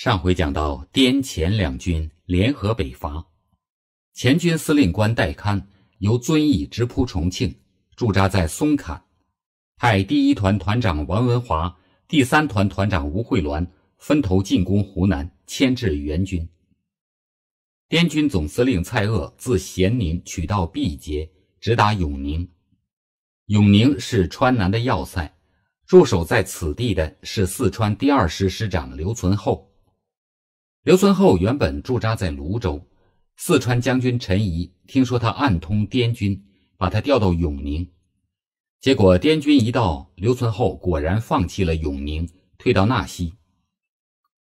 上回讲到，滇黔两军联合北伐，黔军司令官戴堪由遵义直扑重庆，驻扎在松坎，派第一团团长王文华、第三团团长吴会鸾分头进攻湖南，牵制援军。滇军总司令蔡锷自咸宁取道毕节，直达永宁。永宁是川南的要塞，驻守在此地的是四川第二师师长刘存厚。刘存厚原本驻扎在泸州，四川将军陈仪听说他暗通滇军，把他调到永宁。结果滇军一到，刘存厚果然放弃了永宁，退到纳西。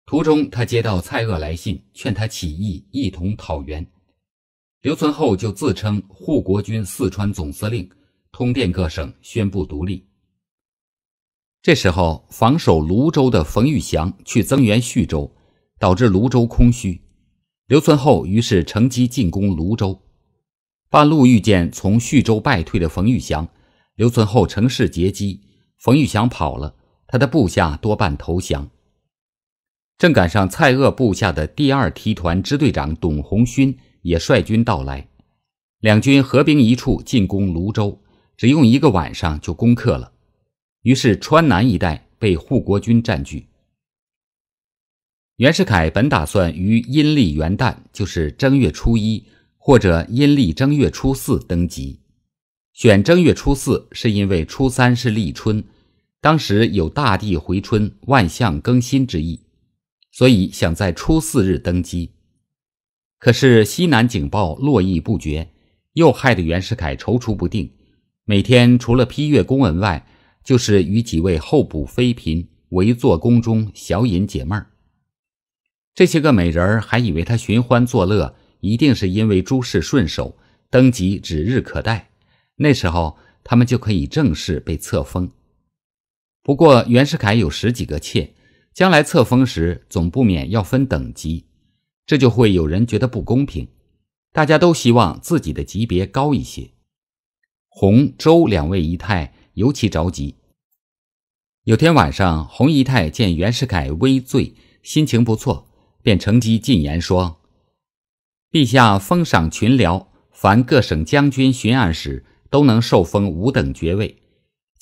途中，他接到蔡锷来信，劝他起义，一同讨袁。刘存厚就自称护国军四川总司令，通电各省宣布独立。这时候，防守泸州的冯玉祥去增援叙州。导致泸州空虚，刘存厚于是乘机进攻泸州，半路遇见从叙州败退的冯玉祥，刘存厚乘势截击，冯玉祥跑了，他的部下多半投降。正赶上蔡锷部下的第二梯团支队长董洪勋也率军到来，两军合兵一处进攻泸州，只用一个晚上就攻克了，于是川南一带被护国军占据。袁世凯本打算于阴历元旦，就是正月初一，或者阴历正月初四登基。选正月初四，是因为初三是立春，当时有大地回春、万象更新之意，所以想在初四日登基。可是西南警报络绎不绝，又害得袁世凯踌躇不定。每天除了批阅公文外，就是与几位候补妃嫔围坐宫中小饮解闷儿。这些个美人儿还以为他寻欢作乐，一定是因为诸事顺手，登基指日可待。那时候他们就可以正式被册封。不过袁世凯有十几个妾，将来册封时总不免要分等级，这就会有人觉得不公平。大家都希望自己的级别高一些。洪、周两位姨太尤其着急。有天晚上，洪姨太见袁世凯微醉，心情不错。便乘机进言说：“陛下封赏群僚，凡各省将军巡按时都能受封五等爵位，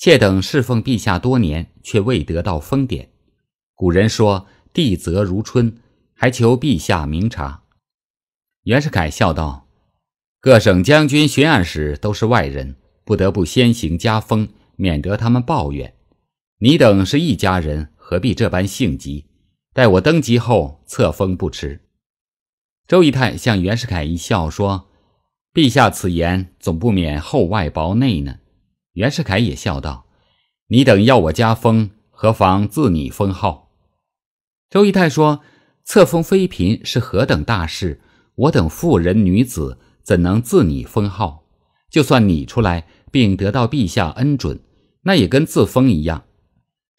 妾等侍奉陛下多年，却未得到封典。古人说‘地泽如春’，还求陛下明察。”袁世凯笑道：“各省将军巡按时都是外人，不得不先行加封，免得他们抱怨。你等是一家人，何必这般性急？”待我登基后，册封不迟。周仪太向袁世凯一笑说：“陛下此言总不免厚外薄内呢。”袁世凯也笑道：“你等要我加封，何妨自拟封号？”周仪太说：“册封妃嫔是何等大事，我等妇人女子怎能自拟封号？就算拟出来并得到陛下恩准，那也跟自封一样。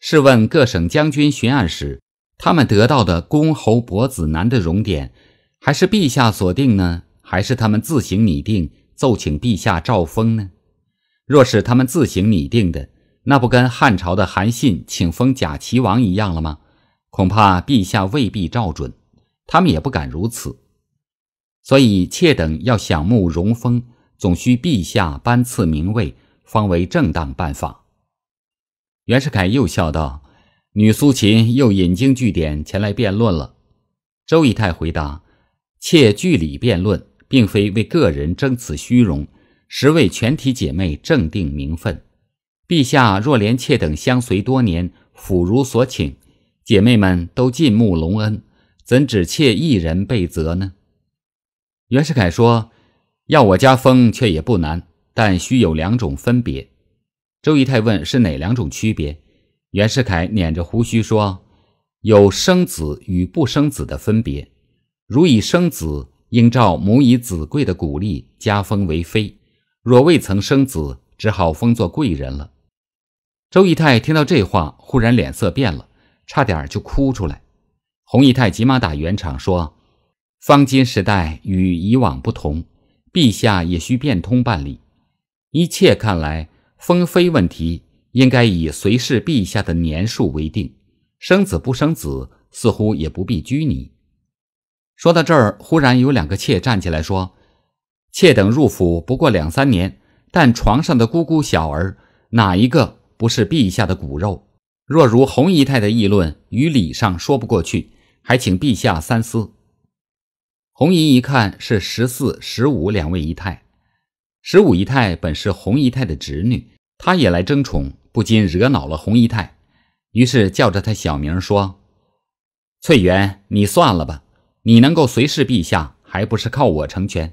试问各省将军巡按时？”他们得到的公侯伯子男的荣典，还是陛下所定呢？还是他们自行拟定，奏请陛下诏封呢？若是他们自行拟定的，那不跟汉朝的韩信请封假齐王一样了吗？恐怕陛下未必照准，他们也不敢如此。所以，妾等要享慕荣封，总需陛下颁赐名位，方为正当办法。袁世凯又笑道。女苏秦又引经据典前来辩论了。周姨太回答：“妾据理辩论，并非为个人争此虚荣，实为全体姐妹正定名分。陛下若怜妾等相随多年，辅如所请，姐妹们都尽慕隆恩，怎只妾一人被责呢？”袁世凯说：“要我家封，却也不难，但需有两种分别。”周姨太问：“是哪两种区别？”袁世凯捻着胡须说：“有生子与不生子的分别，如以生子，应照‘母以子贵’的鼓励加封为妃；若未曾生子，只好封作贵人了。”周姨太听到这话，忽然脸色变了，差点就哭出来。洪姨太急忙打圆场说：“方今时代与以往不同，陛下也需变通办理。一切看来，封妃问题。”应该以随侍陛下的年数为定，生子不生子，似乎也不必拘泥。说到这儿，忽然有两个妾站起来说：“妾等入府不过两三年，但床上的姑姑小儿，哪一个不是陛下的骨肉？若如红姨太的议论，于理上说不过去，还请陛下三思。”红姨一看是十四、十五两位姨太，十五姨太本是红姨太的侄女，她也来争宠。不禁惹恼了红姨太，于是叫着她小名说：“翠媛，你算了吧！你能够随侍陛下，还不是靠我成全？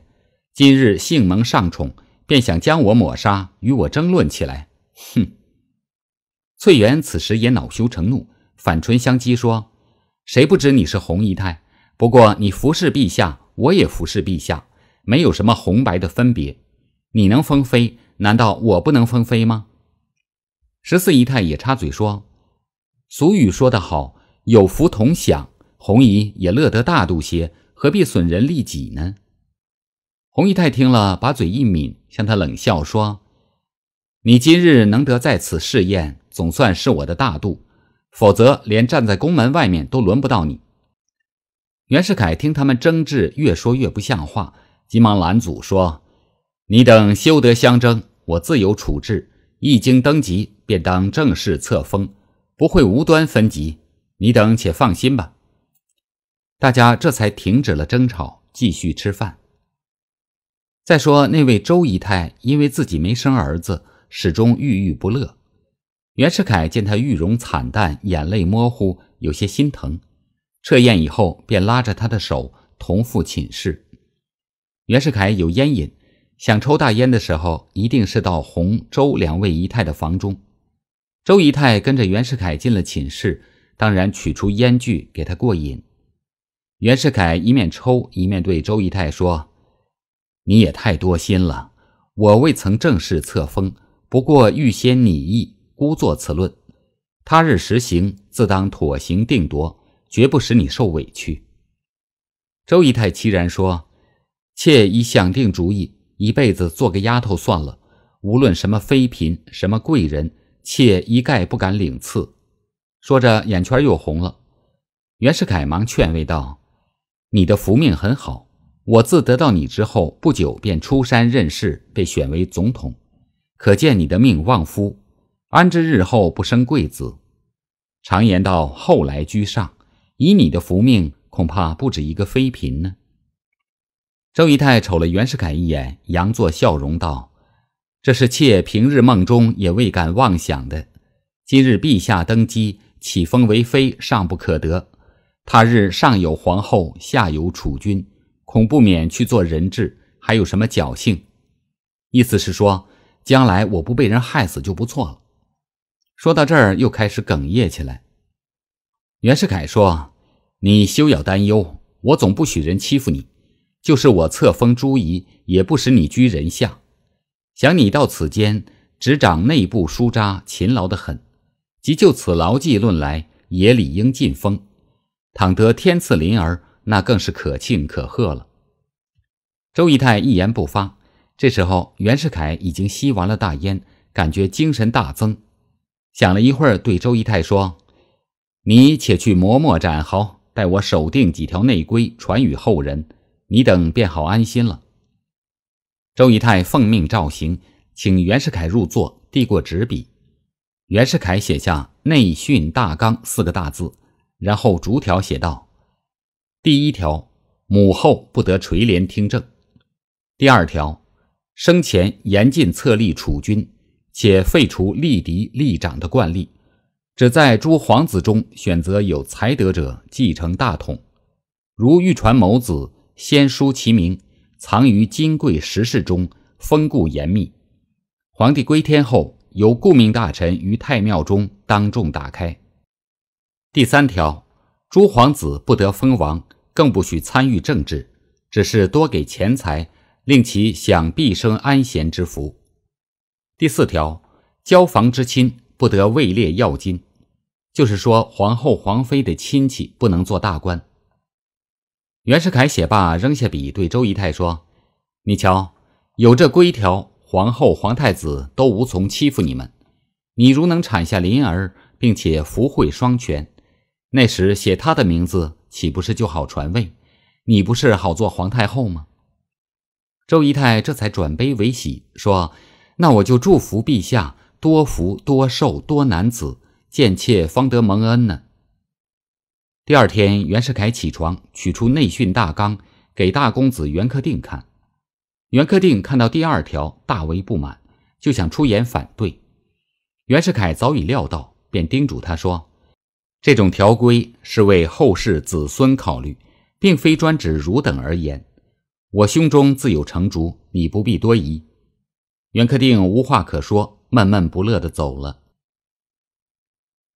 今日幸蒙上宠，便想将我抹杀，与我争论起来。”哼！翠媛此时也恼羞成怒，反唇相讥说：“谁不知你是红姨太？不过你服侍陛下，我也服侍陛下，没有什么红白的分别。你能封妃，难道我不能封妃吗？”十四姨太也插嘴说：“俗语说得好，有福同享。红姨也乐得大度些，何必损人利己呢？”红姨太听了，把嘴一抿，向他冷笑说：“你今日能得在此试宴，总算是我的大度，否则连站在宫门外面都轮不到你。”袁世凯听他们争执越说越不像话，急忙拦阻说：“你等休得相争，我自有处置。一经登极。”便当正式册封，不会无端分级。你等且放心吧。大家这才停止了争吵，继续吃饭。再说那位周姨太，因为自己没生儿子，始终郁郁不乐。袁世凯见她玉容惨淡，眼泪模糊，有些心疼。撤宴以后，便拉着她的手同赴寝室。袁世凯有烟瘾，想抽大烟的时候，一定是到洪、周两位姨太的房中。周姨太跟着袁世凯进了寝室，当然取出烟具给他过瘾。袁世凯一面抽，一面对周姨太说：“你也太多心了，我未曾正式册封，不过预先拟意，姑作此论。他日实行，自当妥行定夺，绝不使你受委屈。”周姨太凄然说：“妾已想定主意，一辈子做个丫头算了，无论什么妃嫔，什么贵人。”妾一概不敢领赐，说着眼圈又红了。袁世凯忙劝慰道：“你的福命很好，我自得到你之后不久便出山任事，被选为总统，可见你的命旺夫。安知日后不生贵子？常言道‘后来居上’，以你的福命，恐怕不止一个妃嫔呢。”周姨太瞅了袁世凯一眼，佯作笑容道。这是妾平日梦中也未敢妄想的。今日陛下登基，起封为妃尚不可得，他日上有皇后，下有储君，恐不免去做人质，还有什么侥幸？意思是说，将来我不被人害死就不错了。说到这儿，又开始哽咽起来。袁世凯说：“你休要担忧，我总不许人欺负你。就是我册封朱仪，也不使你居人下。”想你到此间执掌内部书札，勤劳得很；即就此牢记论来，也理应进封。倘得天赐麟儿，那更是可庆可贺了。周姨太一言不发。这时候，袁世凯已经吸完了大烟，感觉精神大增。想了一会儿，对周姨太说：“你且去磨墨展毫，待我手定几条内规，传与后人，你等便好安心了。”周仪太奉命召行，请袁世凯入座，递过纸笔。袁世凯写下“内训大纲”四个大字，然后逐条写道：第一条，母后不得垂帘听政；第二条，生前严禁册立储君，且废除立嫡立长的惯例，只在诸皇子中选择有才德者继承大统。如欲传某子，先书其名。藏于金贵石室中，封固严密。皇帝归天后，由顾命大臣于太庙中当众打开。第三条，诸皇子不得封王，更不许参与政治，只是多给钱财，令其享毕生安闲之福。第四条，交房之亲不得位列要津，就是说皇后、皇妃的亲戚不能做大官。袁世凯写罢，扔下笔，对周姨太说：“你瞧，有这规条，皇后、皇太子都无从欺负你们。你如能产下麟儿，并且福慧双全，那时写他的名字，岂不是就好传位？你不是好做皇太后吗？”周姨太这才转悲为喜，说：“那我就祝福陛下多福多寿多男子，贱妾方得蒙恩呢。”第二天，袁世凯起床，取出内训大纲给大公子袁克定看。袁克定看到第二条，大为不满，就想出言反对。袁世凯早已料到，便叮嘱他说：“这种条规是为后世子孙考虑，并非专指汝等而言。我胸中自有成竹，你不必多疑。”袁克定无话可说，闷闷不乐地走了。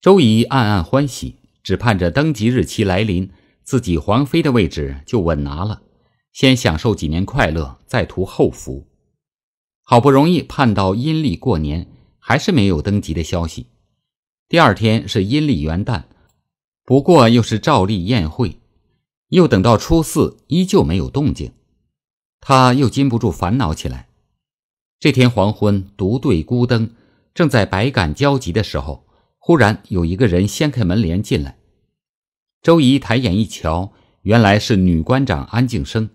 周仪暗暗欢喜。只盼着登极日期来临，自己皇妃的位置就稳拿了，先享受几年快乐，再图后福。好不容易盼到阴历过年，还是没有登极的消息。第二天是阴历元旦，不过又是照例宴会，又等到初四，依旧没有动静。他又禁不住烦恼起来。这天黄昏，独对孤灯，正在百感交集的时候。忽然有一个人掀开门帘进来，周姨抬眼一瞧，原来是女官长安静生，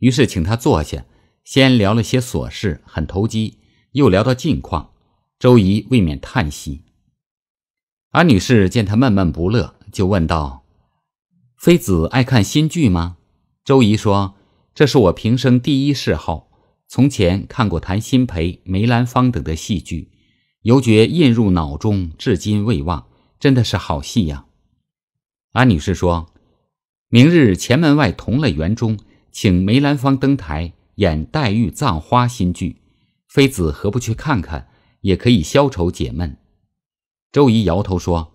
于是请她坐下，先聊了些琐事，很投机，又聊到近况，周姨未免叹息。安女士见她闷闷不乐，就问道：“妃子爱看新剧吗？”周姨说：“这是我平生第一嗜好，从前看过谭鑫培、梅兰芳等的戏剧。”犹觉印入脑中，至今未忘。真的是好戏呀！安女士说：“明日前门外同乐园中，请梅兰芳登台演《黛玉葬花》新剧，妃子何不去看看？也可以消愁解闷。”周姨摇头说：“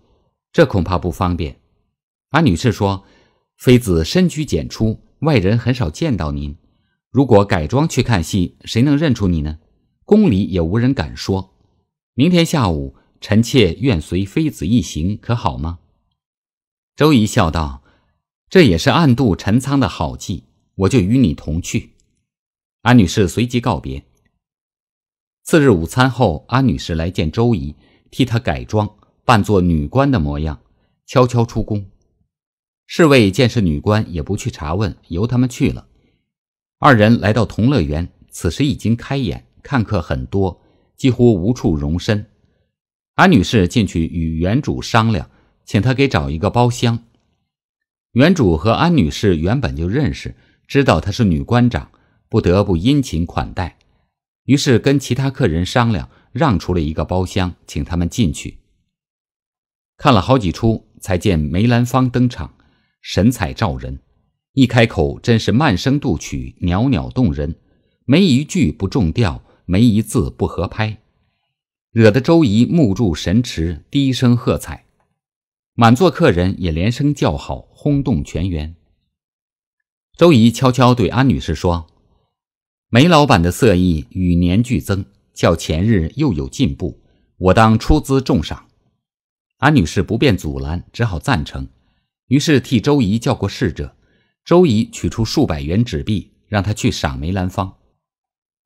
这恐怕不方便。”安女士说：“妃子身居简出，外人很少见到您。如果改装去看戏，谁能认出你呢？宫里也无人敢说。”明天下午，臣妾愿随妃子一行，可好吗？周姨笑道：“这也是暗度陈仓的好计，我就与你同去。”安女士随即告别。次日午餐后，安女士来见周姨，替她改装，扮作女官的模样，悄悄出宫。侍卫见是女官，也不去查问，由他们去了。二人来到同乐园，此时已经开演，看客很多。几乎无处容身，安女士进去与原主商量，请他给找一个包厢。原主和安女士原本就认识，知道她是女官长，不得不殷勤款待，于是跟其他客人商量，让出了一个包厢，请他们进去。看了好几出，才见梅兰芳登场，神采照人，一开口真是慢声度曲，袅袅动人，没一句不中调。没一字不合拍，惹得周姨目注神驰，低声喝彩；满座客人也连声叫好，轰动全园。周姨悄悄对安女士说：“梅老板的色艺与年俱增，较前日又有进步，我当出资重赏。”安女士不便阻拦，只好赞成。于是替周姨叫过侍者，周姨取出数百元纸币，让他去赏梅兰芳。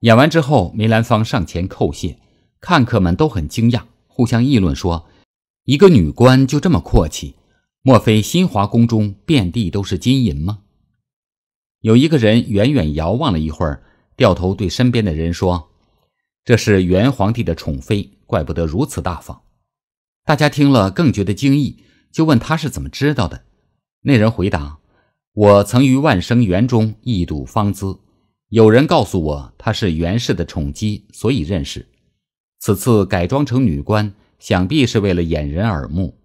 演完之后，梅兰芳上前叩谢，看客们都很惊讶，互相议论说：“一个女官就这么阔气，莫非新华宫中遍地都是金银吗？”有一个人远远遥望了一会儿，掉头对身边的人说：“这是元皇帝的宠妃，怪不得如此大方。”大家听了更觉得惊异，就问他是怎么知道的。那人回答：“我曾于万生园中一睹芳姿。”有人告诉我，他是袁氏的宠姬，所以认识。此次改装成女官，想必是为了掩人耳目。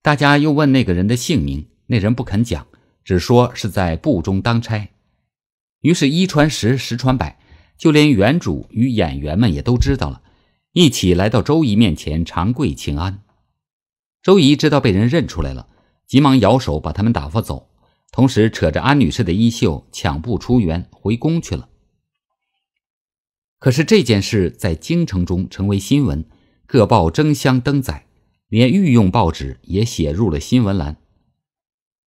大家又问那个人的姓名，那人不肯讲，只说是在部中当差。于是，一传十，十传百，就连原主与演员们也都知道了。一起来到周姨面前长跪请安。周姨知道被人认出来了，急忙摇手把他们打发走。同时扯着安女士的衣袖，抢步出园回宫去了。可是这件事在京城中成为新闻，各报争相登载，连御用报纸也写入了新闻栏。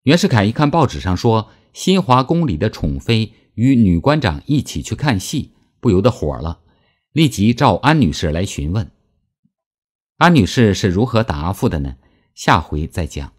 袁世凯一看报纸上说，新华宫里的宠妃与女官长一起去看戏，不由得火了，立即召安女士来询问。安女士是如何答复的呢？下回再讲。